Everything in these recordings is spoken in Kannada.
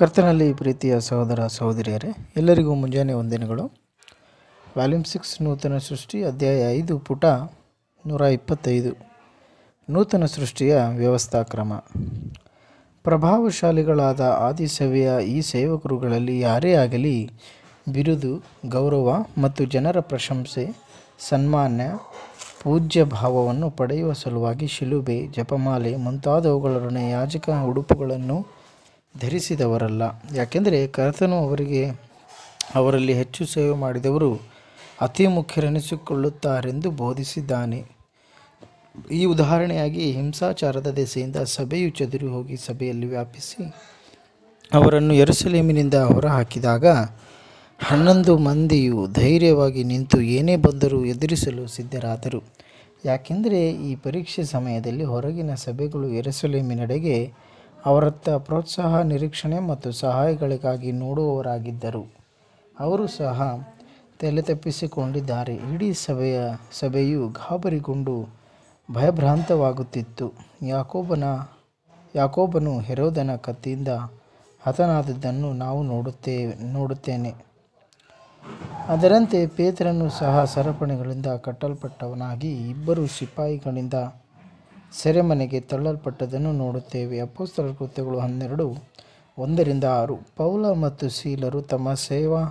ಕರ್ತನಲ್ಲಿ ಪ್ರೀತಿಯ ಸಹೋದರ ಸಹೋದರಿಯರೇ ಎಲ್ಲರಿಗೂ ಮುಂಜಾನೆ ಒಂದಿನಗಳು ವಾಲ್ಯೂಮ್ ಸಿಕ್ಸ್ ನೂತನ ಸೃಷ್ಟಿ ಅಧ್ಯಾಯ ಐದು ಪುಟ ನೂರ ಇಪ್ಪತ್ತೈದು ನೂತನ ಸೃಷ್ಟಿಯ ವ್ಯವಸ್ಥಾ ಕ್ರಮ ಪ್ರಭಾವಶಾಲಿಗಳಾದ ಸವೆಯ ಈ ಸೇವಕರುಗಳಲ್ಲಿ ಯಾರೇ ಆಗಲಿ ಬಿರುದು ಗೌರವ ಮತ್ತು ಜನರ ಪ್ರಶಂಸೆ ಸನ್ಮಾನ ಪೂಜ್ಯ ಭಾವವನ್ನು ಪಡೆಯುವ ಸಲುವಾಗಿ ಶಿಲುಬೆ ಜಪಮಾಲೆ ಮುಂತಾದವುಗಳೊಡನೆ ಯಾಜಕ ಉಡುಪುಗಳನ್ನು ಧರಿಸಿದವರಲ್ಲ ಯಾಕೆಂದರೆ ಕರ್ತನು ಅವರಿಗೆ ಅವರಲ್ಲಿ ಹೆಚ್ಚು ಸೇವೆ ಮಾಡಿದವರು ಅತಿ ಮುಖ್ಯರೆನಿಸಿಕೊಳ್ಳುತ್ತಾರೆಂದು ಬೋಧಿಸಿದ್ದಾನೆ ಈ ಉದಾಹರಣೆಯಾಗಿ ಹಿಂಸಾಚಾರದ ದೆಸೆಯಿಂದ ಸಭೆಯು ಚದುರಿ ಹೋಗಿ ಸಭೆಯಲ್ಲಿ ವ್ಯಾಪಿಸಿ ಅವರನ್ನು ಎರಸಲೇಮಿನಿಂದ ಹೊರಹಾಕಿದಾಗ ಹನ್ನೊಂದು ಮಂದಿಯು ಧೈರ್ಯವಾಗಿ ನಿಂತು ಏನೇ ಬಂದರೂ ಎದುರಿಸಲು ಸಿದ್ಧರಾದರು ಯಾಕೆಂದರೆ ಈ ಪರೀಕ್ಷೆ ಸಮಯದಲ್ಲಿ ಹೊರಗಿನ ಸಭೆಗಳು ಎರಸಲೇಮಿನಡೆಗೆ ಅವರತ್ತ ಪ್ರೋತ್ಸಾಹ ನಿರೀಕ್ಷಣೆ ಮತ್ತು ಸಹಾಯಗಳಿಗಾಗಿ ನೋಡುವವರಾಗಿದ್ದರು ಅವರು ಸಹ ತಪ್ಪಿಸಿಕೊಂಡಿದ್ದಾರೆ ಇಡೀ ಸಭೆಯ ಸಭೆಯು ಗಾಬರಿಗೊಂಡು ಭಯಭ್ರಾಂತವಾಗುತ್ತಿತ್ತು ಯಾಕೋಬನ ಯಾಕೋಬನು ಹೆರೋದನ ಕತ್ತಿಯಿಂದ ಹತನಾದದ್ದನ್ನು ನಾವು ನೋಡುತ್ತೇವೆ ನೋಡುತ್ತೇನೆ ಅದರಂತೆ ಪೇತ್ರನು ಸಹ ಸರಪಣಿಗಳಿಂದ ಕಟ್ಟಲ್ಪಟ್ಟವನಾಗಿ ಇಬ್ಬರು ಸಿಪಾಯಿಗಳಿಂದ ಸೆರೆಮನೆಗೆ ತಳ್ಳಲ್ಪಟ್ಟದನ್ನು ನೋಡುತ್ತೇವೆ ಅಪ್ಪೋಸ್ತರ ಕೃತ್ಯಗಳು ಹನ್ನೆರಡು ಒಂದರಿಂದ ಆರು ಪೌಲ ಮತ್ತು ಸೀಲರು ತಮ್ಮ ಸೇವಾ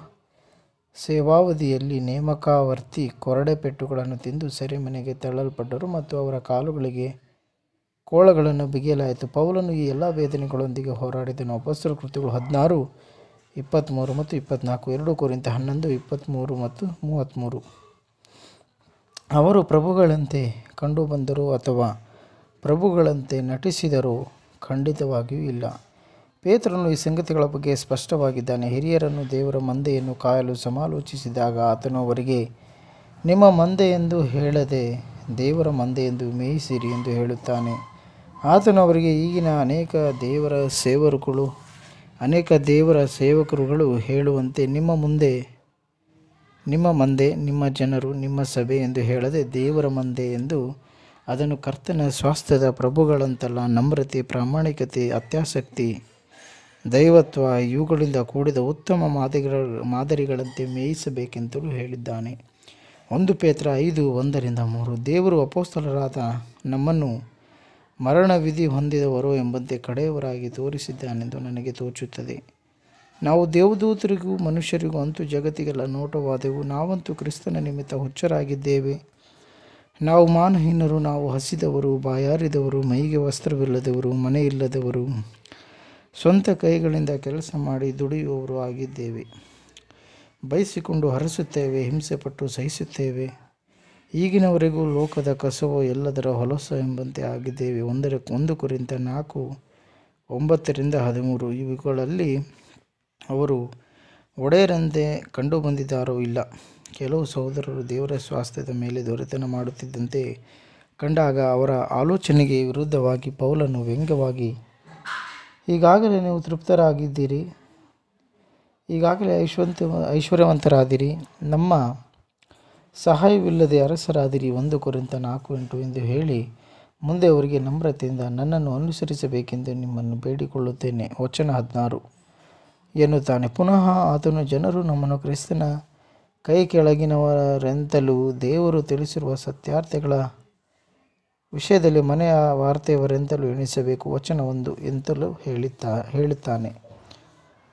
ಸೇವಾವಧಿಯಲ್ಲಿ ನೇಮಕಾವರ್ತಿ ಕೊರಡೆ ಪೆಟ್ಟುಗಳನ್ನು ತಿಂದು ಸೆರೆಮನೆಗೆ ತಳ್ಳಲ್ಪಟ್ಟರು ಮತ್ತು ಅವರ ಕಾಲುಗಳಿಗೆ ಕೋಳಗಳನ್ನು ಬಿಗಿಯಲಾಯಿತು ಪೌಲನು ಈ ಎಲ್ಲ ವೇದನೆಗಳೊಂದಿಗೆ ಹೋರಾಡಿದನು ಅಪಸ್ತರ ಕೃತ್ಯಗಳು ಹದಿನಾರು ಇಪ್ಪತ್ತ್ಮೂರು ಮತ್ತು ಇಪ್ಪತ್ತ್ನಾಲ್ಕು ಎರಡು ಕುರಿತ ಹನ್ನೊಂದು ಇಪ್ಪತ್ತ್ಮೂರು ಮತ್ತು ಮೂವತ್ತ್ಮೂರು ಅವರು ಪ್ರಭುಗಳಂತೆ ಕಂಡುಬಂದರು ಅಥವಾ ಪ್ರಭುಗಳಂತೆ ನಟಿಸಿದರೂ ಖಂಡಿತವಾಗಿಯೂ ಇಲ್ಲ ಪೇತ್ರನು ಈ ಸಂಗತಿಗಳ ಬಗ್ಗೆ ಸ್ಪಷ್ಟವಾಗಿದ್ದಾನೆ ಹಿರಿಯರನ್ನು ದೇವರ ಮಂದೆಯನ್ನು ಕಾಯಲು ಸಮಾಲೋಚಿಸಿದಾಗ ಆತನು ಅವರಿಗೆ ನಿಮ್ಮ ಮಂದೆ ಎಂದು ಹೇಳದೆ ದೇವರ ಮಂದೆ ಎಂದು ಮೇಯಿಸಿರಿ ಎಂದು ಹೇಳುತ್ತಾನೆ ಆತನು ಅವರಿಗೆ ಈಗಿನ ಅನೇಕ ದೇವರ ಸೇವರುಗಳು ಅನೇಕ ದೇವರ ಸೇವಕರುಗಳು ಹೇಳುವಂತೆ ನಿಮ್ಮ ಮುಂದೆ ನಿಮ್ಮ ಮಂದೆ ನಿಮ್ಮ ಜನರು ನಿಮ್ಮ ಸಭೆ ಎಂದು ಹೇಳದೆ ದೇವರ ಮಂದೆ ಎಂದು ಅದನ್ನು ಕರ್ತನ ಸ್ವಾಸ್ಥ್ಯದ ಪ್ರಭುಗಳಂತೆಲ್ಲ ನಮ್ರತೆ ಪ್ರಾಮಾಣಿಕತೆ ಅತ್ಯಾಸಕ್ತಿ ದೈವತ್ವ ಇವುಗಳಿಂದ ಕೂಡಿದ ಉತ್ತಮ ಮಾದರಿಗಳ ಮಾದರಿಗಳಂತೆ ಮೇಯಿಸಬೇಕೆಂತಲೂ ಹೇಳಿದ್ದಾನೆ ಒಂದು ಪೇತ್ರ ಐದು ಒಂದರಿಂದ ಮೂರು ದೇವರು ಅಪೋಸ್ತಲರಾದ ನಮ್ಮನ್ನು ಮರಣ ವಿಧಿ ಹೊಂದಿದವರು ಎಂಬಂತೆ ಕಡೆಯವರಾಗಿ ತೋರಿಸಿದ್ದಾನೆಂದು ನನಗೆ ತೋಚುತ್ತದೆ ನಾವು ದೇವದೂತರಿಗೂ ಮನುಷ್ಯರಿಗೂ ಅಂತೂ ಜಗತ್ತಿಗೆಲ್ಲ ನೋಟವಾದೆವು ನಾವಂತೂ ಕ್ರಿಸ್ತನ ನಿಮಿತ್ತ ಹುಚ್ಚರಾಗಿದ್ದೇವೆ ನಾವು ಮಾನಹೀನರು ನಾವು ಹಸಿದವರು ಬಾಯಾರಿದವರು ಮೈಗೆ ವಸ್ತ್ರವಿಲ್ಲದವರು ಮನೆಯಿಲ್ಲದವರು ಸ್ವಂತ ಕೈಗಳಿಂದ ಕೆಲಸ ಮಾಡಿ ದುಡಿಯುವವರು ಆಗಿದ್ದೇವೆ ಬಯಸಿಕೊಂಡು ಹರಸುತ್ತೇವೆ ಹಿಂಸೆ ಪಟ್ಟು ಸಹಿಸುತ್ತೇವೆ ಈಗಿನವರೆಗೂ ಲೋಕದ ಕಸವು ಎಲ್ಲದರ ಹೊಲಸ ಎಂಬಂತೆ ಆಗಿದ್ದೇವೆ ಒಂದರ ಒಂದು ಕುರಿತ ನಾಲ್ಕು ಒಂಬತ್ತರಿಂದ ಹದಿಮೂರು ಇವುಗಳಲ್ಲಿ ಅವರು ಒಡೆಯರಂತೆ ಕಂಡುಬಂದಿದ್ದಾರೋ ಇಲ್ಲ ಕೆಲವು ಸಹೋದರರು ದೇವರ ಸ್ವಾಸ್ಥ್ಯದ ಮೇಲೆ ದೊರೆತನ ಮಾಡುತ್ತಿದ್ದಂತೆ ಕಂಡಾಗ ಅವರ ಆಲೋಚನೆಗೆ ವಿರುದ್ಧವಾಗಿ ಪೌಲನ್ನು ವ್ಯಂಗ್ಯವಾಗಿ ಈಗಾಗಲೇ ನೀವು ತೃಪ್ತರಾಗಿದ್ದೀರಿ ಈಗಾಗಲೇ ಐಶ್ವಂತ ಐಶ್ವರ್ಯವಂತರಾದಿರಿ ನಮ್ಮ ಸಹಾಯವಿಲ್ಲದೆ ಅರಸರಾದಿರಿ ಒಂದು ಕುರಿತ ನಾಲ್ಕು ಎಂಟು ಎಂದು ಹೇಳಿ ಮುಂದೆ ಅವರಿಗೆ ನಮ್ರತೆಯಿಂದ ನನ್ನನ್ನು ಅನುಸರಿಸಬೇಕೆಂದು ನಿಮ್ಮನ್ನು ಬೇಡಿಕೊಳ್ಳುತ್ತೇನೆ ವಚನ ಹದಿನಾರು ಎನ್ನುತ್ತಾನೆ ಪುನಃ ಆತನು ಜನರು ನಮ್ಮನ್ನು ಕ್ರಿಸ್ತನ ಕೈ ಕೆಳಗಿನವರೆಂತಲೂ ದೇವರು ತಿಳಿಸಿರುವ ಸತ್ಯಾರ್ಥಗಳ ವಿಷಯದಲ್ಲಿ ಮನೆಯ ವಾರ್ತೆಯವರೆಂತಲೂ ಎಣಿಸಬೇಕು ವಚನವೊಂದು ಎಂತಲೂ ಹೇಳುತ್ತಾ ಹೇಳುತ್ತಾನೆ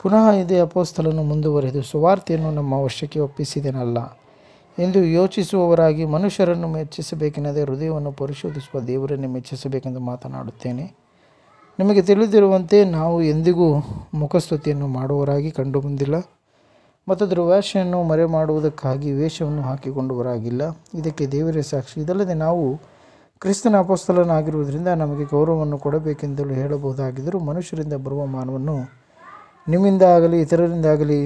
ಪುನಃ ಇದೇ ಅಪೋಸ್ತಲನ್ನು ಮುಂದುವರೆದು ಸುವಾರ್ತೆಯನ್ನು ನಮ್ಮ ವಶಕ್ಕೆ ಒಪ್ಪಿಸಿದೆನಲ್ಲ ಎಂದು ಯೋಚಿಸುವವರಾಗಿ ಮನುಷ್ಯರನ್ನು ಮೆಚ್ಚಿಸಬೇಕೆನ್ನದೇ ಹೃದಯವನ್ನು ಪರಿಶೋಧಿಸುವ ದೇವರನ್ನು ಮೆಚ್ಚಿಸಬೇಕೆಂದು ಮಾತನಾಡುತ್ತೇನೆ ನಿಮಗೆ ತಿಳಿದಿರುವಂತೆ ನಾವು ಎಂದಿಗೂ ಮುಖಸ್ತುತಿಯನ್ನು ಮಾಡುವವರಾಗಿ ಕಂಡುಬಂದಿಲ್ಲ ಮತ್ತು ದುರ್ವಾಸೆಯನ್ನು ಮರೆ ಮಾಡುವುದಕ್ಕಾಗಿ ವೇಷವನ್ನು ಹಾಕಿಕೊಂಡು ಇದಕ್ಕೆ ದೇವರೇ ಸಾಕ್ಷಿ ಇದಲ್ಲದೆ ನಾವು ಕ್ರಿಸ್ತನ ಅಪೋಸ್ತಲನಾಗಿರುವುದರಿಂದ ನಮಗೆ ಗೌರವವನ್ನು ಕೊಡಬೇಕೆಂದಲೂ ಹೇಳಬಹುದಾಗಿದ್ದರೂ ಮನುಷ್ಯರಿಂದ ಬರುವ ಮಾನವನ್ನು ನಿಮ್ಮಿಂದಾಗಲಿ ಇತರರಿಂದಾಗಲಿ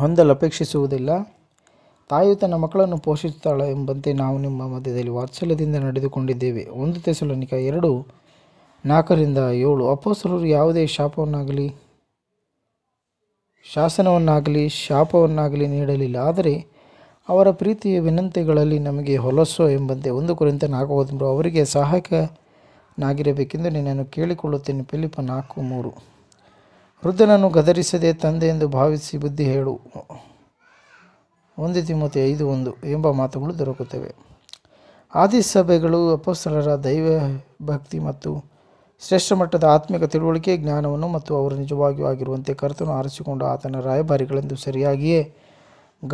ಹೊಂದಲು ಅಪೇಕ್ಷಿಸುವುದಿಲ್ಲ ತಾಯಿ ತನ್ನ ಮಕ್ಕಳನ್ನು ಪೋಷಿಸುತ್ತಾಳೆ ಎಂಬಂತೆ ನಾವು ನಿಮ್ಮ ಮಧ್ಯದಲ್ಲಿ ವಾತ್ಸಲ್ಯದಿಂದ ನಡೆದುಕೊಂಡಿದ್ದೇವೆ ಒಂದು ತೆಸಲನಿಕ ಎರಡು ನಾಲ್ಕರಿಂದ ಏಳು ಅಪೋಸರರು ಯಾವುದೇ ಶಾಪವನ್ನಾಗಲಿ ಶಾಸನವನ್ನಾಗಲಿ ಶಾಪವನ್ನಾಗಲಿ ನೀಡಲಿಲ್ಲ ಆದರೆ ಅವರ ಪ್ರೀತಿಯ ವಿನಂತಿಗಳಲ್ಲಿ ನಮಗೆ ಹೊಲಸೋ ಎಂಬಂತೆ ಒಂದು ಕುರಿತ ನಾಲ್ಕು ಅವರಿಗೆ ಸಹಾಯಕನಾಗಿರಬೇಕೆಂದು ನಿನ್ನನ್ನು ಕೇಳಿಕೊಳ್ಳುತ್ತೇನೆ ಫಿಲಿಪ ನಾಲ್ಕು ಮೂರು ವೃದ್ಧನನ್ನು ಗದರಿಸದೆ ತಂದೆ ಎಂದು ಭಾವಿಸಿ ಬುದ್ಧಿ ಹೇಳು ಒಂದು ತಿಮ್ಮತಿ ಐದು ಒಂದು ಎಂಬ ಮಾತುಗಳು ದೊರಕುತ್ತವೆ ಆದಿ ಸಭೆಗಳು ದೈವ ಭಕ್ತಿ ಮತ್ತು ಶ್ರೇಷ್ಠ ಮಟ್ಟದ ಆತ್ಮಿಕ ತಿಳುವಳಿಕೆ ಜ್ಞಾನವನ್ನು ಮತ್ತು ಅವರು ನಿಜವಾಗಿಯೂ ಆಗಿರುವಂತೆ ಕರ್ತನು ಆರಿಸಿಕೊಂಡು ಆತನ ರಾಯಭಾರಿಗಳೆಂದು ಸರಿಯಾಗಿಯೇ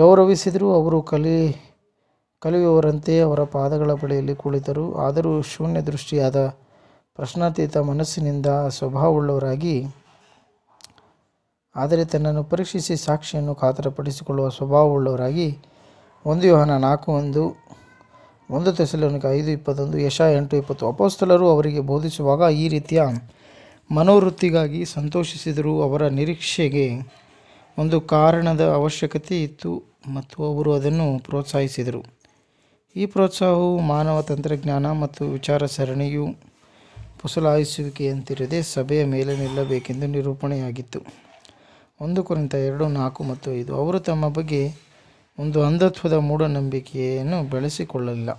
ಗೌರವಿಸಿದರೂ ಅವರು ಕಲಿ ಕಲಿಯುವವರಂತೆ ಅವರ ಪಾದಗಳ ಬಳಿಯಲ್ಲಿ ಕುಳಿತರು ಆದರೂ ಶೂನ್ಯ ದೃಷ್ಟಿಯಾದ ಪ್ರಶ್ನಾತೀತ ಮನಸ್ಸಿನಿಂದ ಸ್ವಭಾವವುಳ್ಳವರಾಗಿ ಆದರೆ ತನ್ನನ್ನು ಪರೀಕ್ಷಿಸಿ ಸಾಕ್ಷಿಯನ್ನು ಖಾತರಪಡಿಸಿಕೊಳ್ಳುವ ಸ್ವಭಾವವುಳ್ಳವರಾಗಿ ಒಂದು ಯೋಹನ ನಾಲ್ಕು ಒಂದು ಒಂದು ತೆಸಲೋನಿಕ ಐದು ಇಪ್ಪತ್ತೊಂದು ಯಶ ಎಂಟು ಇಪ್ಪತ್ತು ಅಪೋಸ್ತಲರು ಅವರಿಗೆ ಬೋಧಿಸುವಾಗ ಈ ರೀತಿಯ ಮನೋವೃತ್ತಿಗಾಗಿ ಸಂತೋಷಿಸಿದರು ಅವರ ನಿರೀಕ್ಷೆಗೆ ಒಂದು ಕಾರಣದ ಅವಶ್ಯಕತೆ ಇತ್ತು ಮತ್ತು ಅವರು ಅದನ್ನು ಪ್ರೋತ್ಸಾಹಿಸಿದರು ಈ ಪ್ರೋತ್ಸಾಹವು ಮಾನವ ತಂತ್ರಜ್ಞಾನ ಮತ್ತು ವಿಚಾರ ಸರಣಿಯು ಪುಸಲಾಯಿಸುವಿಕೆಯಂತಿರದೆ ಸಭೆಯ ಮೇಲೆ ನಿಲ್ಲಬೇಕೆಂದು ನಿರೂಪಣೆಯಾಗಿತ್ತು ಒಂದು ಕುರಿತ ಎರಡು ನಾಲ್ಕು ಮತ್ತು ಐದು ಅವರು ತಮ್ಮ ಬಗ್ಗೆ ಒಂದು ಅಂಧತ್ವದ ಮೂಢನಂಬಿಕೆಯನ್ನು ಬೆಳೆಸಿಕೊಳ್ಳಲಿಲ್ಲ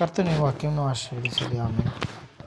ಕರ್ತನೇ ವಾಕ್ಯವನ್ನು ಆಶೀರ್ವದಿಸಲಿ ಆಮೇಲೆ